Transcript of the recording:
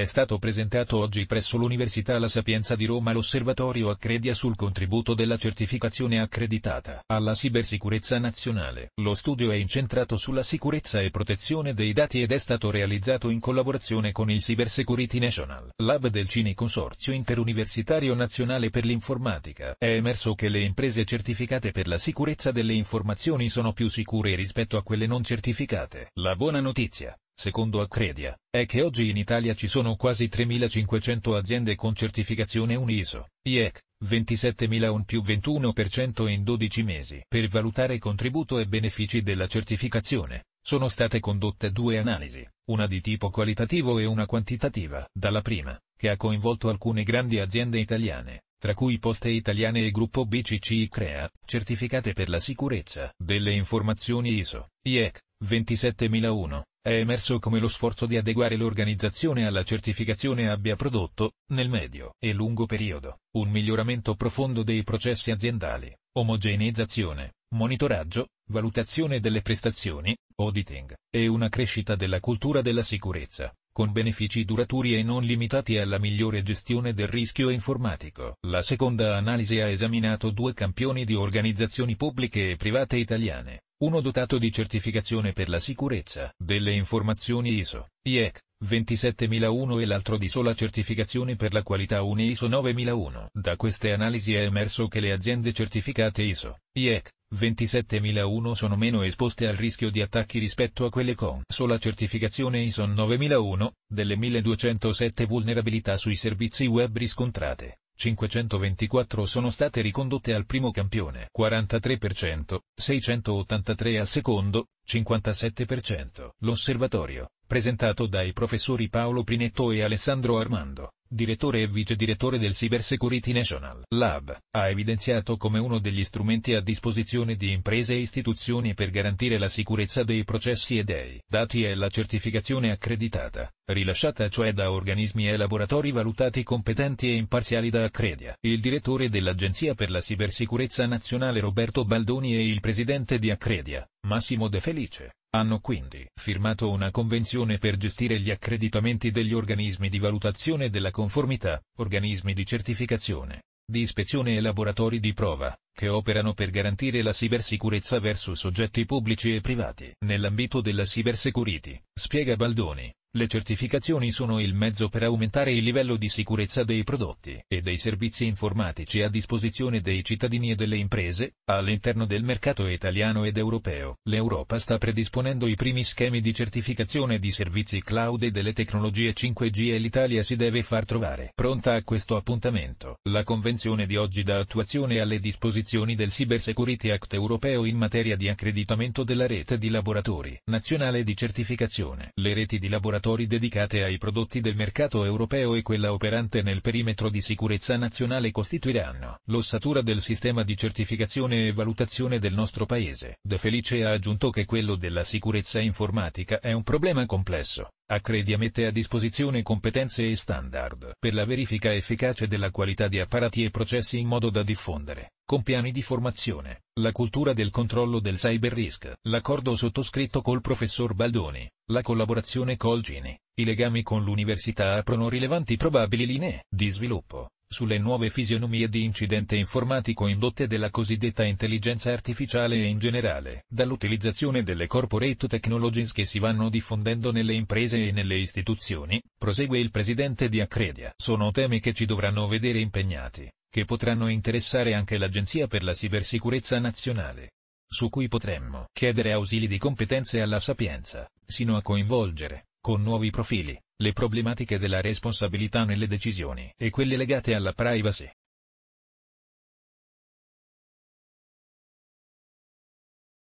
È stato presentato oggi presso l'Università La Sapienza di Roma l'osservatorio Accredia sul contributo della certificazione accreditata alla cibersicurezza nazionale. Lo studio è incentrato sulla sicurezza e protezione dei dati ed è stato realizzato in collaborazione con il Cyber Security National Lab del Cine Consorzio Interuniversitario Nazionale per l'Informatica. È emerso che le imprese certificate per la sicurezza delle informazioni sono più sicure rispetto a quelle non certificate. La buona notizia secondo Accredia, è che oggi in Italia ci sono quasi 3.500 aziende con certificazione UNISO, IEC, 27.000 un più 21% in 12 mesi. Per valutare contributo e benefici della certificazione, sono state condotte due analisi, una di tipo qualitativo e una quantitativa. Dalla prima, che ha coinvolto alcune grandi aziende italiane, tra cui Poste Italiane e Gruppo BCC Crea, certificate per la sicurezza delle informazioni ISO, IEC, 27001, è emerso come lo sforzo di adeguare l'organizzazione alla certificazione abbia prodotto, nel medio e lungo periodo, un miglioramento profondo dei processi aziendali, omogeneizzazione, monitoraggio, valutazione delle prestazioni, auditing, e una crescita della cultura della sicurezza, con benefici duraturi e non limitati alla migliore gestione del rischio informatico. La seconda analisi ha esaminato due campioni di organizzazioni pubbliche e private italiane, uno dotato di certificazione per la sicurezza delle informazioni ISO, IEC, 27001 e l'altro di sola certificazione per la qualità UNE ISO 9001. Da queste analisi è emerso che le aziende certificate ISO, IEC, 27.001 sono meno esposte al rischio di attacchi rispetto a quelle con sola certificazione ISO 9001, delle 1207 vulnerabilità sui servizi web riscontrate. 524 sono state ricondotte al primo campione, 43%, 683 al secondo, 57%. L'osservatorio, presentato dai professori Paolo Prinetto e Alessandro Armando, direttore e vice direttore del Cyber Security National Lab, ha evidenziato come uno degli strumenti a disposizione di imprese e istituzioni per garantire la sicurezza dei processi e dei dati è la certificazione accreditata, rilasciata cioè da organismi e laboratori valutati competenti e imparziali da Accredia. Il direttore dell'Agenzia per la Cibersicurezza Nazionale Roberto Baldoni e il presidente di Accredia, Massimo De Felice, hanno quindi firmato una convenzione per gestire gli accreditamenti degli organismi di valutazione della conformità, organismi di certificazione, di ispezione e laboratori di prova, che operano per garantire la cibersicurezza verso soggetti pubblici e privati. Nell'ambito della cybersecurity, spiega Baldoni, le certificazioni sono il mezzo per aumentare il livello di sicurezza dei prodotti e dei servizi informatici a disposizione dei cittadini e delle imprese. All'interno del mercato italiano ed europeo, l'Europa sta predisponendo i primi schemi di certificazione di servizi cloud e delle tecnologie 5G e l'Italia si deve far trovare pronta a questo appuntamento. La convenzione di oggi dà attuazione alle disposizioni del Cyber Security Act europeo in materia di accreditamento della rete di laboratori nazionale di certificazione. Le reti di laboratori laboratori dedicate ai prodotti del mercato europeo e quella operante nel perimetro di sicurezza nazionale costituiranno l'ossatura del sistema di certificazione e valutazione del nostro paese. De Felice ha aggiunto che quello della sicurezza informatica è un problema complesso. Accredia mette a disposizione competenze e standard per la verifica efficace della qualità di apparati e processi in modo da diffondere con piani di formazione, la cultura del controllo del cyber risk, l'accordo sottoscritto col professor Baldoni, la collaborazione col Gini, i legami con l'università aprono rilevanti probabili linee di sviluppo sulle nuove fisionomie di incidente informatico indotte della cosiddetta intelligenza artificiale e in generale dall'utilizzazione delle corporate technologies che si vanno diffondendo nelle imprese e nelle istituzioni, prosegue il presidente di Accredia. Sono temi che ci dovranno vedere impegnati, che potranno interessare anche l'Agenzia per la Cibersicurezza Nazionale, su cui potremmo chiedere ausili di competenze alla Sapienza, sino a coinvolgere, con nuovi profili, le problematiche della responsabilità nelle decisioni e quelle legate alla privacy.